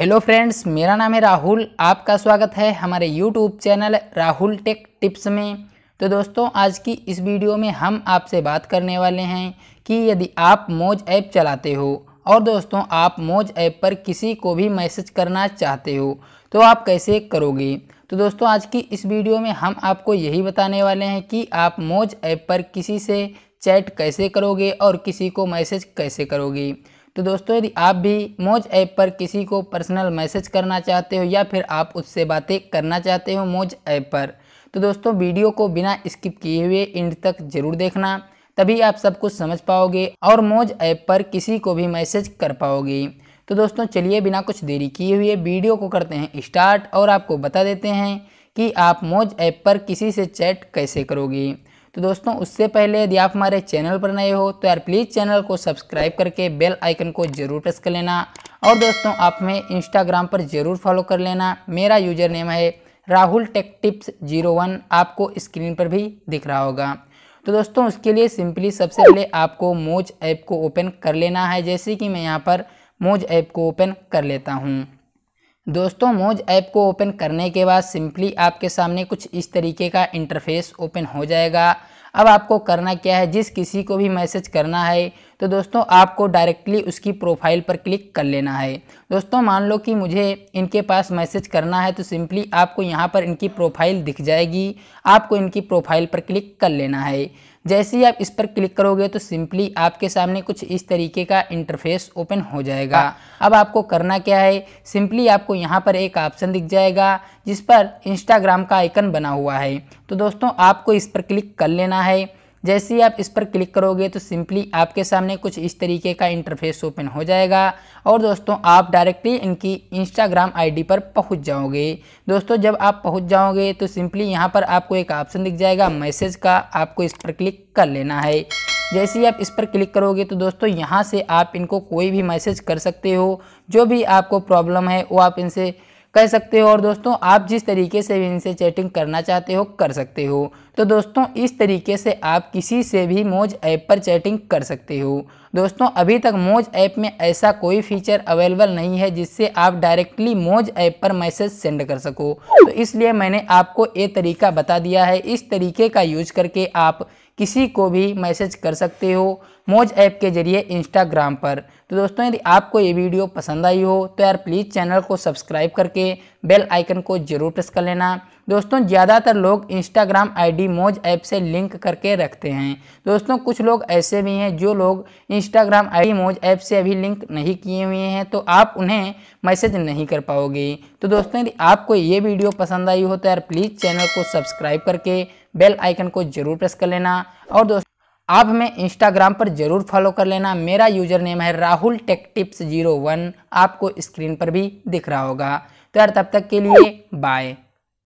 Hello friends मेरा नाम है राहुल आपका स्वागत है हमारे YouTube channel Rahul tech tips में तो दोस्तों आज की इस वीडियो में हम आपसे बात करने वाले हैं कि यदि आप मोज ऐप चलाते हो और दोस्तों आप मोज ऐप पर किसी को भी मैसेज करना चाहते हो तो आप कैसे करोगे तो दोस्तों आज की इस वीडियो में हम आपको यही बताने वाले हैं कि आप मोज ऐप पर किसी से चैट कैसे करोगे और किसी को मैसेज कैसे करोगे तो दोस्तों यदि आप भी मोज ऐप पर किसी को पर्सनल मैसेज करना चाहते हो या फिर आप उससे बातें करना चाहते हो मोज ऐप पर तो दोस्तों वीडियो को बिना स्किप किए हुए एंड तक जरूर देखना तभी आप सब कुछ समझ पाओगे और मोज ऐप पर किसी को भी मैसेज कर पाओगे तो दोस्तों चलिए बिना कुछ देरी किए हुए वीडियो को करते हैं स्टार्ट और आपको बता देते हैं कि आप मोज ऐप पर किसी से चैट कैसे करोगे तो दोस्तों उससे पहले यदि आप हमारे चैनल पर नए हो तो यार प्लीज़ चैनल को सब्सक्राइब करके बेल आइकन को जरूर प्रेस कर लेना और दोस्तों आप हमें इंस्टाग्राम पर ज़रूर फॉलो कर लेना मेरा यूजर नेम है Rahul tech tips zero one आपको स्क्रीन पर भी दिख रहा होगा तो दोस्तों उसके लिए सिंपली सबसे पहले आपको मोज ऐप को ओपन कर लेना है जैसे कि मैं यहाँ पर मोज ऐप को ओपन कर लेता हूँ दोस्तों मोज ऐप को ओपन करने के बाद सिंपली आपके सामने कुछ इस तरीके का इंटरफेस ओपन हो जाएगा अब आपको करना क्या है जिस किसी को भी मैसेज करना है तो दोस्तों आपको डायरेक्टली उसकी प्रोफाइल पर क्लिक कर लेना है दोस्तों मान लो कि मुझे इनके पास मैसेज करना है तो सिंपली आपको यहाँ पर इनकी प्रोफाइल दिख जाएगी आपको इनकी प्रोफाइल पर क्लिक कर लेना है जैसे ही आप इस पर क्लिक करोगे तो सिंपली आपके सामने कुछ इस तरीके का इंटरफेस ओपन हो जाएगा हाँ। अब आपको करना क्या है सिंपली आपको यहाँ पर एक ऑप्शन दिख जाएगा जिस पर इंस्टाग्राम का आइकन बना हुआ है तो दोस्तों आपको इस पर क्लिक कर लेना है जैसे ही आप इस पर क्लिक करोगे तो सिंपली आपके सामने कुछ इस तरीके का इंटरफेस ओपन हो जाएगा और दोस्तों आप डायरेक्टली इनकी इंस्टाग्राम आईडी पर पहुंच जाओगे दोस्तों जब आप पहुंच जाओगे तो सिंपली यहाँ पर आपको एक ऑप्शन दिख जाएगा मैसेज का आपको इस पर क्लिक कर लेना है जैसे ही आप इस पर क्लिक करोगे तो दोस्तों यहाँ से आप इनको कोई भी मैसेज कर सकते हो जो भी आपको प्रॉब्लम है वो आप इनसे कर सकते हो और दोस्तों आप जिस तरीके से भी इनसे चैटिंग करना चाहते हो कर सकते हो तो दोस्तों इस तरीके से आप किसी से भी मोज ऐप पर चैटिंग कर सकते हो दोस्तों अभी तक मोज ऐप में ऐसा कोई फीचर अवेलेबल नहीं है जिससे आप डायरेक्टली मोज ऐप पर मैसेज सेंड कर सको तो इसलिए मैंने आपको ये तरीका बता दिया है इस तरीके का यूज करके आप किसी को भी मैसेज कर सकते हो मोज ऐप के जरिए इंस्टाग्राम पर तो दोस्तों यदि आपको ये वीडियो पसंद आई हो तो यार प्लीज़ चैनल को सब्सक्राइब करके बेल आइकन को ज़रूर प्रेस कर लेना दोस्तों ज़्यादातर लोग इंस्टाग्राम आईडी मोज ऐप से लिंक करके रखते हैं दोस्तों कुछ लोग ऐसे भी हैं जो लोग इंस्टाग्राम आईडी मोज ऐप से अभी लिंक नहीं किए हुए हैं तो आप उन्हें मैसेज नहीं कर पाओगे तो दोस्तों यदि आपको ये वीडियो पसंद आई हो तो यार प्लीज़ चैनल को सब्सक्राइब करके बेल आइकन को जरूर प्रेस कर लेना और दोस्तों आप हमें इंस्टाग्राम पर जरूर फॉलो कर लेना मेरा यूजर नेम है Rahul tech tips zero one आपको स्क्रीन पर भी दिख रहा होगा तो यार तब तक के लिए बाय